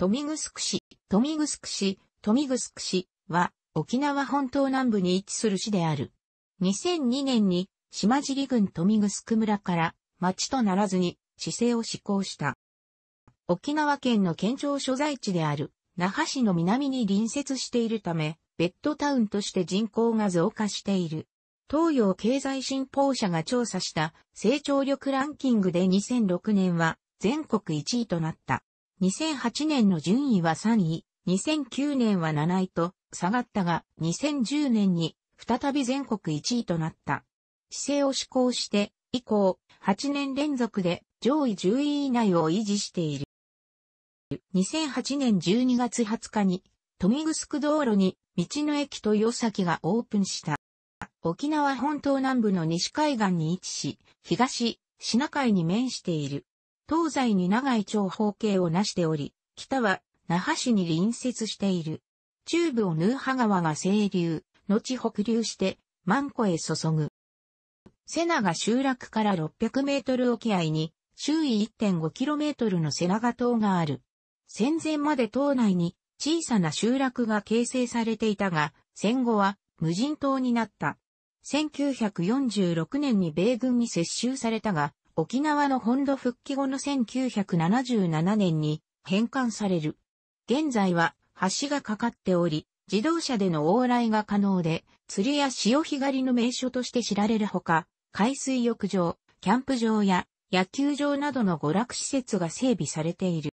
トミグスク市、トミグスク市、トミグスク市は沖縄本島南部に位置する市である。2002年に島尻郡トミグスク村から町とならずに市政を施行した。沖縄県の県庁所在地である那覇市の南に隣接しているため、ベッドタウンとして人口が増加している。東洋経済新報社が調査した成長力ランキングで2006年は全国1位となった。2008年の順位は3位、2009年は7位と下がったが、2010年に再び全国1位となった。姿勢を施行して、以降、8年連続で上位10位以内を維持している。2008年12月20日に、富見城道路に道の駅豊崎がオープンした。沖縄本島南部の西海岸に位置し、東、シナ海に面している。東西に長い長方形をなしており、北は那覇市に隣接している。中部をヌーハ川が清流、後北流して、万湖へ注ぐ。瀬が集落から600メートル沖合に、周囲1.5キロメートルの瀬長島がある。戦前まで島内に小さな集落が形成されていたが、戦後は無人島になった。1946年に米軍に接収されたが、沖縄の本土復帰後の1977年に返還される。現在は橋がかかっており、自動車での往来が可能で、釣りや潮干狩りの名所として知られるほか、海水浴場、キャンプ場や野球場などの娯楽施設が整備されている。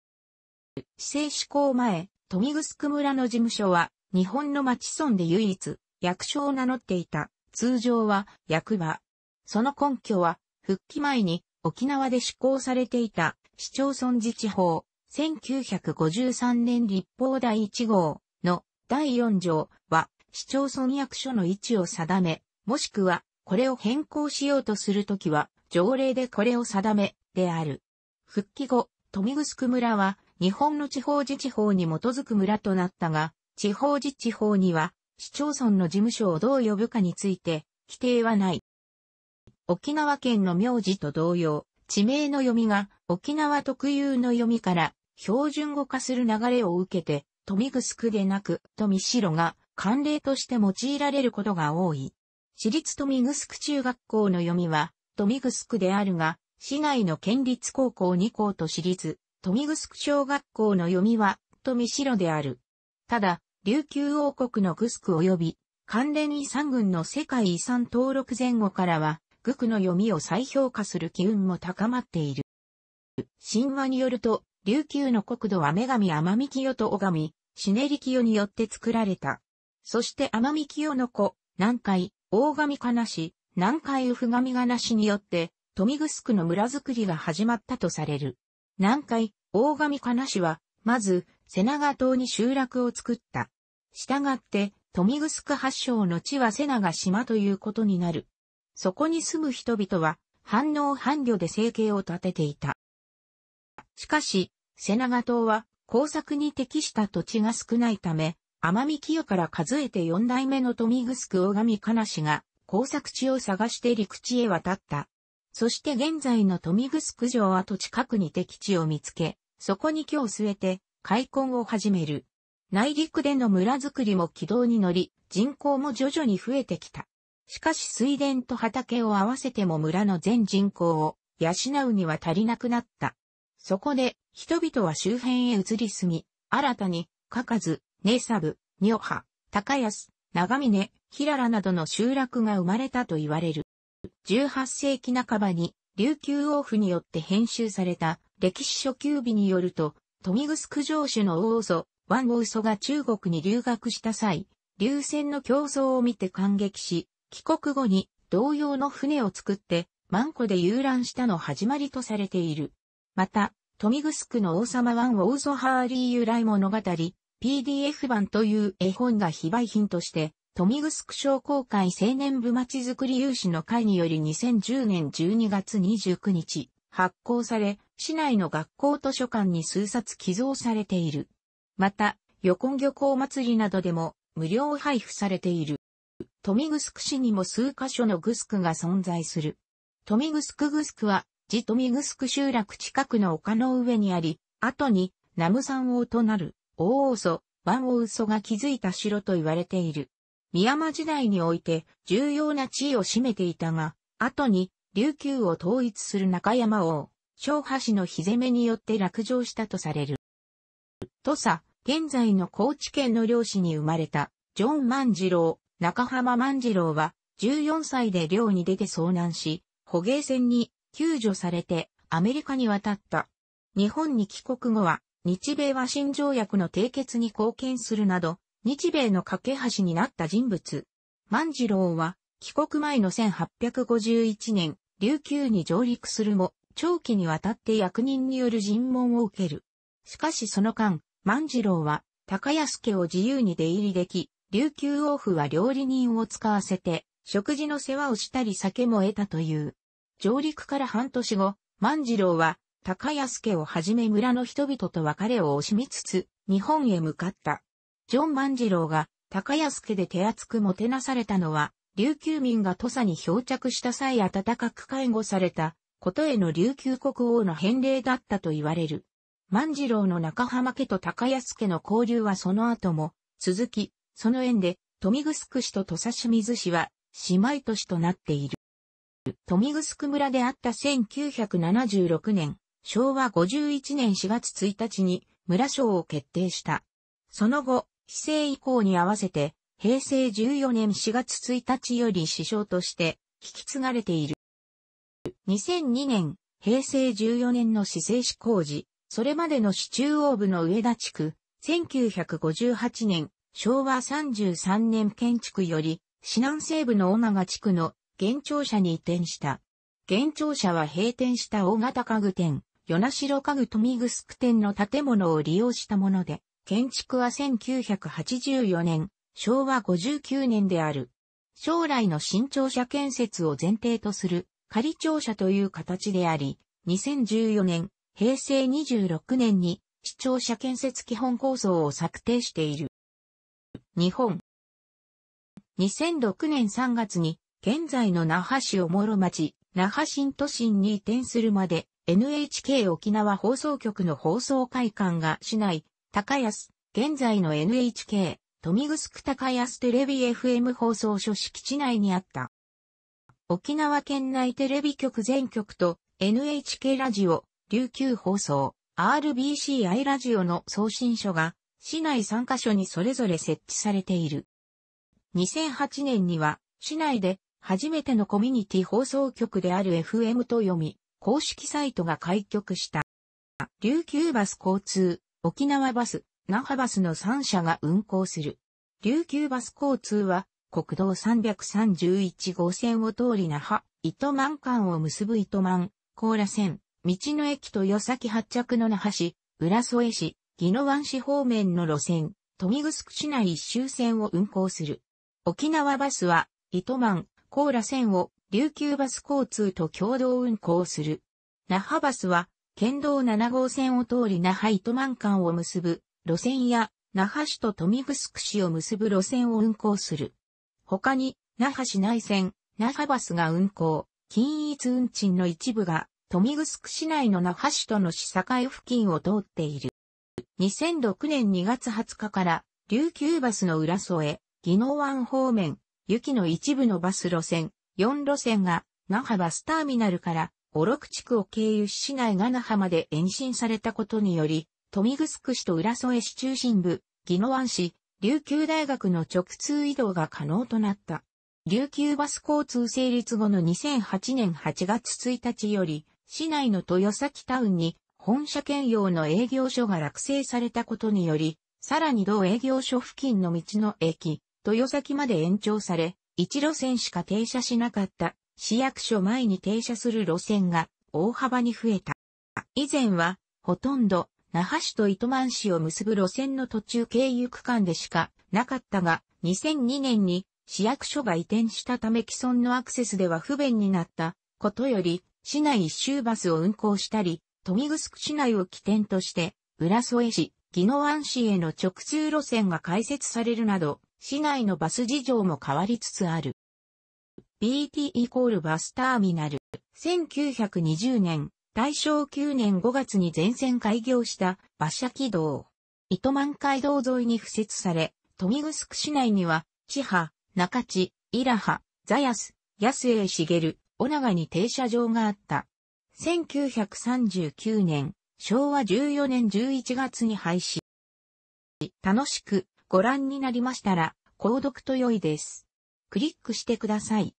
市政施行前、富見城村の事務所は、日本の町村で唯一、役所を名乗っていた。通常は、役場。その根拠は、復帰前に沖縄で施行されていた市町村自治法1953年立法第1号の第4条は市町村役所の位置を定め、もしくはこれを変更しようとするときは条例でこれを定めである。復帰後、富城村は日本の地方自治法に基づく村となったが、地方自治法には市町村の事務所をどう呼ぶかについて規定はない。沖縄県の名字と同様、地名の読みが沖縄特有の読みから標準語化する流れを受けて、富城でなく富城が慣例として用いられることが多い。私立富城中学校の読みは富城であるが、市内の県立高校2校と私立富城小学校の読みは富城である。ただ、琉球王国のぐすく及び関連遺産群の世界遺産登録前後からは、愚句の読みを再評価する機運も高まっている。神話によると、琉球の国土は女神天美清と拝み、シネリ清によって作られた。そして天美清の子、南海、大神かなし、南海ウフ神がなしによって、富城の村づくりが始まったとされる。南海、大神かなしは、まず、瀬長島に集落を作った。したがって、富城発祥の地は瀬長島ということになる。そこに住む人々は、反応反慮で生計を立てていた。しかし、瀬長島は工作に適した土地が少ないため、奄美清から数えて四代目の富城大神金氏が工作地を探して陸地へ渡った。そして現在の富城城跡近くに敵地を見つけ、そこに今日据えて開墾を始める。内陸での村づくりも軌道に乗り、人口も徐々に増えてきた。しかし水田と畑を合わせても村の全人口を養うには足りなくなった。そこで、人々は周辺へ移り住み、新たに、かかず、ネサブ、ニョハ、高安、長峰、ヒララなどの集落が生まれたと言われる。18世紀半ばに、琉球王府によって編集された歴史初級日によると、富見城城主の王祖、ワン王祖が中国に留学した際、流線の競争を見て感激し、帰国後に同様の船を作って、マンコで遊覧したの始まりとされている。また、グスクの王様ワン・オーゾ・ハーリー由来物語、PDF 版という絵本が非売品として、グスク商工会青年部まちづくり有志の会により2010年12月29日、発行され、市内の学校図書館に数冊寄贈されている。また、横漁港祭りなどでも無料配布されている。豊見城市にも数箇所のグスクが存在する。豊見城グスクは、自グスク集落近くの丘の上にあり、後に、ナム山王となる、大王祖、万王祖が築いた城と言われている。宮間時代において、重要な地位を占めていたが、後に、琉球を統一する中山王、昭波氏の日攻めによって落城したとされる。土佐、現在の高知県の漁師に生まれた、ジョン万次郎、中浜万次郎は14歳で漁に出て遭難し、捕鯨船に救助されてアメリカに渡った。日本に帰国後は日米和親条約の締結に貢献するなど、日米の架け橋になった人物。万次郎は帰国前の1851年、琉球に上陸するも、長期にわたって役人による尋問を受ける。しかしその間、万次郎は高安家を自由に出入りでき、琉球王府は料理人を使わせて、食事の世話をしたり酒も得たという。上陸から半年後、万次郎は、高安家をはじめ村の人々と別れを惜しみつつ、日本へ向かった。ジョン万次郎が、高安家で手厚くもてなされたのは、琉球民が土佐に漂着した際温かく介護された、ことへの琉球国王の返礼だったと言われる。万次郎の中浜家と高安家の交流はその後も、続き、その縁で、富城市と土佐清水市は、姉妹都市となっている。富城村であった1976年、昭和51年4月1日に村省を決定した。その後、市政移行に合わせて、平成14年4月1日より市賞として引き継がれている。2002年、平成14年の市政市工事、それまでの市中央部の上田地区、1958年、昭和33年建築より、市南西部の尾長地区の現庁舎に移転した。現庁舎は閉店した大型家具店、与那城家具富城店の建物を利用したもので、建築は1984年、昭和59年である。将来の新庁舎建設を前提とする仮庁舎という形であり、2014年、平成26年に市庁舎建設基本構想を策定している。日本。2006年3月に、現在の那覇市小諸町、那覇新都心に移転するまで、NHK 沖縄放送局の放送会館が市内、高安、現在の NHK、富城高安テレビ FM 放送所敷地内にあった。沖縄県内テレビ局全局と NHK ラジオ、琉球放送、RBCI ラジオの送信所が市内3カ所にそれぞれ設置されている。2008年には、市内で初めてのコミュニティ放送局である FM と読み、公式サイトが開局した。琉球バス交通、沖縄バス、那覇バスの3社が運行する。琉球バス交通は、国道331号線を通り那覇、糸満間を結ぶ糸満、甲羅線、道の駅と与崎発着の那覇市、浦添市、宜野湾市方面の路線、富城市内一周線を運行する。沖縄バスは、糸満、甲羅線を琉球バス交通と共同運行する。那覇バスは、県道7号線を通り那覇糸満間を結ぶ路線や、那覇市と富城市を結ぶ路線を運行する。他に、那覇市内線、那覇バスが運行、均一運賃の一部が、富城市内の那覇市との市境付近を通っている。2006年2月20日から、琉球バスの浦添、宜野湾方面、雪の一部のバス路線、4路線が、那覇バスターミナルから、小六地区を経由し市内が那覇まで延伸されたことにより、富城市と浦添市中心部、宜野湾市、琉球大学の直通移動が可能となった。琉球バス交通成立後の2008年8月1日より、市内の豊崎タウンに本社兼用の営業所が落成されたことにより、さらに同営業所付近の道の駅、豊崎まで延長され、一路線しか停車しなかった市役所前に停車する路線が大幅に増えた。以前は、ほとんど那覇市と糸満市を結ぶ路線の途中経由区間でしかなかったが、2002年に市役所が移転したため既存のアクセスでは不便になったことより、市内一周バスを運行したり、富見城市内を起点として、浦添市、宜野湾市への直通路線が開設されるなど、市内のバス事情も変わりつつある。BT イコールバスターミナル。1920年、大正9年5月に全線開業した馬車軌道。糸満街道沿いに付設され、富見城市内には、千葉、中地、伊良ハ、ザヤス、安江茂、尾長に停車場があった。1939年、昭和14年11月に廃止。楽しくご覧になりましたら、購読と良いです。クリックしてください。